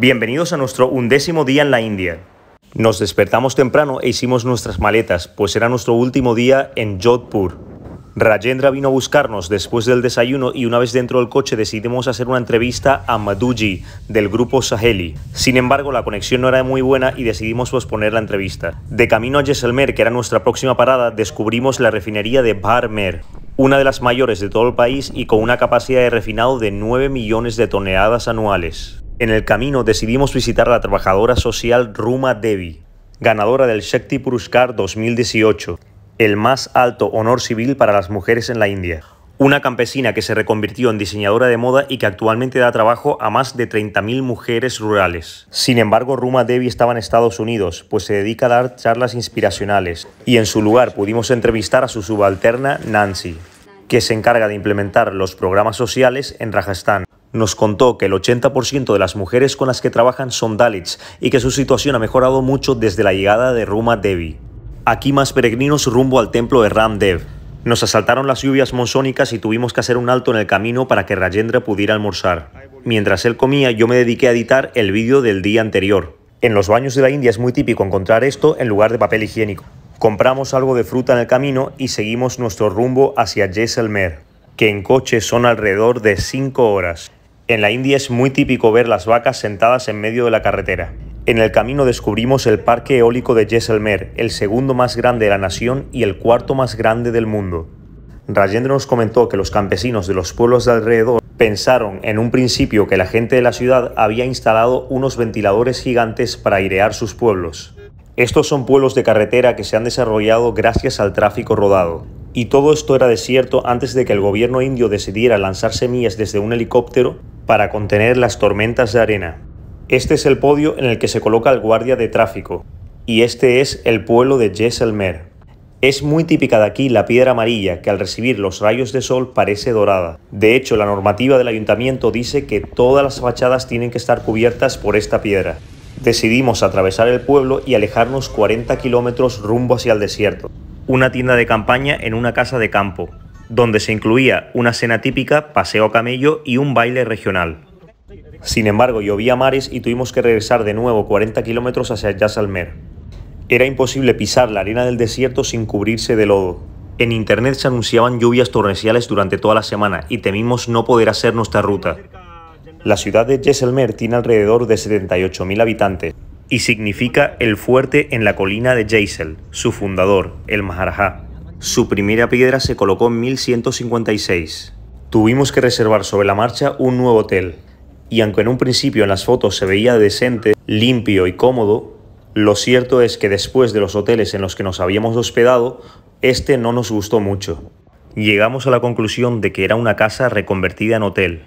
Bienvenidos a nuestro undécimo día en la India. Nos despertamos temprano e hicimos nuestras maletas, pues era nuestro último día en Jodhpur. Rajendra vino a buscarnos después del desayuno y una vez dentro del coche decidimos hacer una entrevista a Madhuji del grupo Saheli. Sin embargo, la conexión no era muy buena y decidimos posponer la entrevista. De camino a Jaisalmer, que era nuestra próxima parada, descubrimos la refinería de Barmer, una de las mayores de todo el país y con una capacidad de refinado de 9 millones de toneladas anuales. En el camino decidimos visitar a la trabajadora social Ruma Devi, ganadora del Shakti Puruskar 2018, el más alto honor civil para las mujeres en la India. Una campesina que se reconvirtió en diseñadora de moda y que actualmente da trabajo a más de 30.000 mujeres rurales. Sin embargo, Ruma Devi estaba en Estados Unidos, pues se dedica a dar charlas inspiracionales, y en su lugar pudimos entrevistar a su subalterna Nancy, que se encarga de implementar los programas sociales en Rajasthan. Nos contó que el 80% de las mujeres con las que trabajan son Dalits y que su situación ha mejorado mucho desde la llegada de Ruma Devi. Aquí más peregrinos rumbo al templo de Ramdev. Nos asaltaron las lluvias monzónicas y tuvimos que hacer un alto en el camino para que Rajendra pudiera almorzar. Mientras él comía, yo me dediqué a editar el vídeo del día anterior. En los baños de la India es muy típico encontrar esto en lugar de papel higiénico. Compramos algo de fruta en el camino y seguimos nuestro rumbo hacia Jaisalmer, que en coche son alrededor de 5 horas. En la India es muy típico ver las vacas sentadas en medio de la carretera. En el camino descubrimos el parque eólico de Jaisalmer, el segundo más grande de la nación y el cuarto más grande del mundo. Rajendra nos comentó que los campesinos de los pueblos de alrededor pensaron en un principio que la gente de la ciudad había instalado unos ventiladores gigantes para airear sus pueblos. Estos son pueblos de carretera que se han desarrollado gracias al tráfico rodado. Y todo esto era desierto antes de que el gobierno indio decidiera lanzar semillas desde un helicóptero para contener las tormentas de arena. Este es el podio en el que se coloca el guardia de tráfico, y este es el pueblo de Jesselmer. Es muy típica de aquí la piedra amarilla que al recibir los rayos de sol parece dorada. De hecho, la normativa del ayuntamiento dice que todas las fachadas tienen que estar cubiertas por esta piedra. Decidimos atravesar el pueblo y alejarnos 40 kilómetros rumbo hacia el desierto. Una tienda de campaña en una casa de campo donde se incluía una cena típica, paseo a camello y un baile regional. Sin embargo, llovía mares y tuvimos que regresar de nuevo 40 kilómetros hacia Yasalmer. Era imposible pisar la arena del desierto sin cubrirse de lodo. En internet se anunciaban lluvias torrenciales durante toda la semana y temimos no poder hacer nuestra ruta. La ciudad de Yeselmer tiene alrededor de 78.000 habitantes y significa el fuerte en la colina de Jaisel, su fundador, el Maharajá. Su primera piedra se colocó en 1156. Tuvimos que reservar sobre la marcha un nuevo hotel, y aunque en un principio en las fotos se veía decente, limpio y cómodo, lo cierto es que después de los hoteles en los que nos habíamos hospedado, este no nos gustó mucho. Llegamos a la conclusión de que era una casa reconvertida en hotel.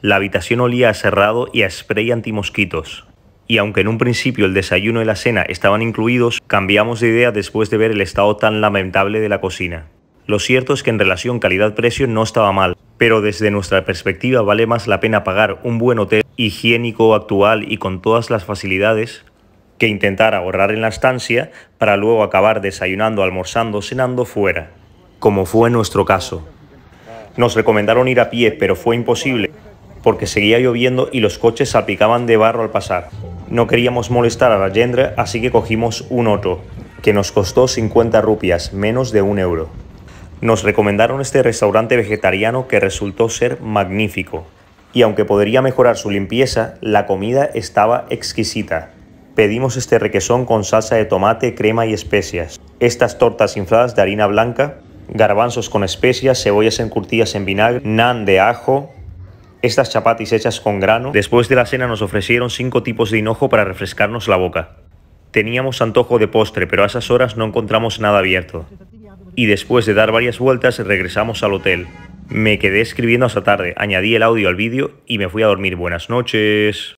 La habitación olía a cerrado y a spray antimosquitos y aunque en un principio el desayuno y la cena estaban incluidos, cambiamos de idea después de ver el estado tan lamentable de la cocina. Lo cierto es que en relación calidad-precio no estaba mal, pero desde nuestra perspectiva vale más la pena pagar un buen hotel higiénico, actual y con todas las facilidades que intentar ahorrar en la estancia para luego acabar desayunando, almorzando, cenando fuera, como fue nuestro caso. Nos recomendaron ir a pie, pero fue imposible porque seguía lloviendo y los coches salpicaban de barro al pasar. No queríamos molestar a la Gendre, así que cogimos un otro, que nos costó 50 rupias, menos de un euro. Nos recomendaron este restaurante vegetariano que resultó ser magnífico, y aunque podría mejorar su limpieza, la comida estaba exquisita. Pedimos este requesón con salsa de tomate, crema y especias, estas tortas infladas de harina blanca, garbanzos con especias, cebollas encurtidas en vinagre, naan de ajo, estas chapatis hechas con grano. Después de la cena nos ofrecieron cinco tipos de hinojo para refrescarnos la boca. Teníamos antojo de postre, pero a esas horas no encontramos nada abierto. Y después de dar varias vueltas regresamos al hotel. Me quedé escribiendo hasta tarde, añadí el audio al vídeo y me fui a dormir. Buenas noches.